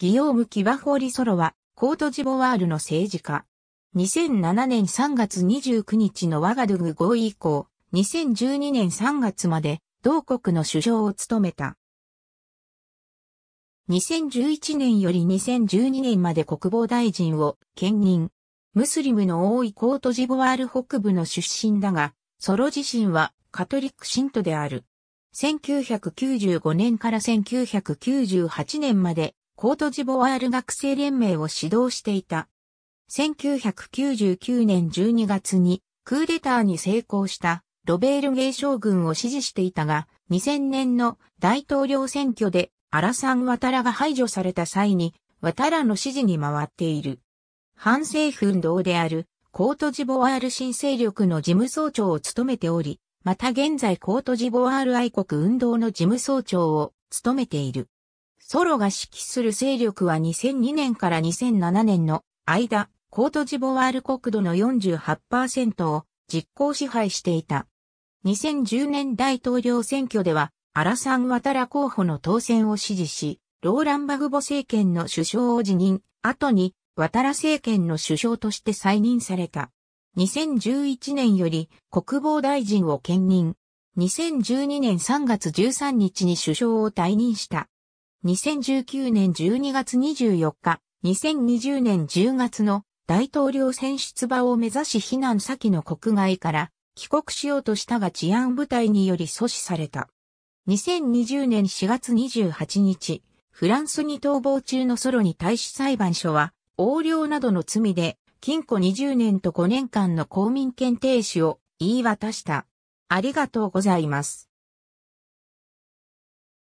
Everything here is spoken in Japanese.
ギヨーム・キバホリ・ソロは、コートジボワールの政治家。2007年3月29日のワガドゥグ合意以降、2012年3月まで、同国の首相を務めた。2011年より2012年まで国防大臣を兼任。ムスリムの多いコートジボワール北部の出身だが、ソロ自身はカトリック信徒である。1995年から1998年までコートジボワール学生連盟を指導していた。1999年12月にクーデターに成功したロベールゲイ将軍を支持していたが、2000年の大統領選挙でアラサン・ワタラが排除された際に、ワタラの支持に回っている。反政府運動であるコートジボワール新勢力の事務総長を務めており、また現在コートジボワール愛国運動の事務総長を務めている。ソロが指揮する勢力は2002年から2007年の間、コートジボワール国土の48%を実行支配していた。2010年大統領選挙では、アラサン・ワタラ候補の当選を支持し、ローラン・バグボ政権の首相を辞任、後に、ワタラ政権の首相として再任された。2011年より国防大臣を兼任。2012年3月13日に首相を退任した。2019年12月24日、2020年10月の大統領選出馬を目指し避難先の国外から帰国しようとしたが治安部隊により阻止された。2020年4月28日、フランスに逃亡中のソロに対し裁判所は、横領などの罪で、禁錮20年と5年間の公民権停止を言い渡した。ありがとうございます。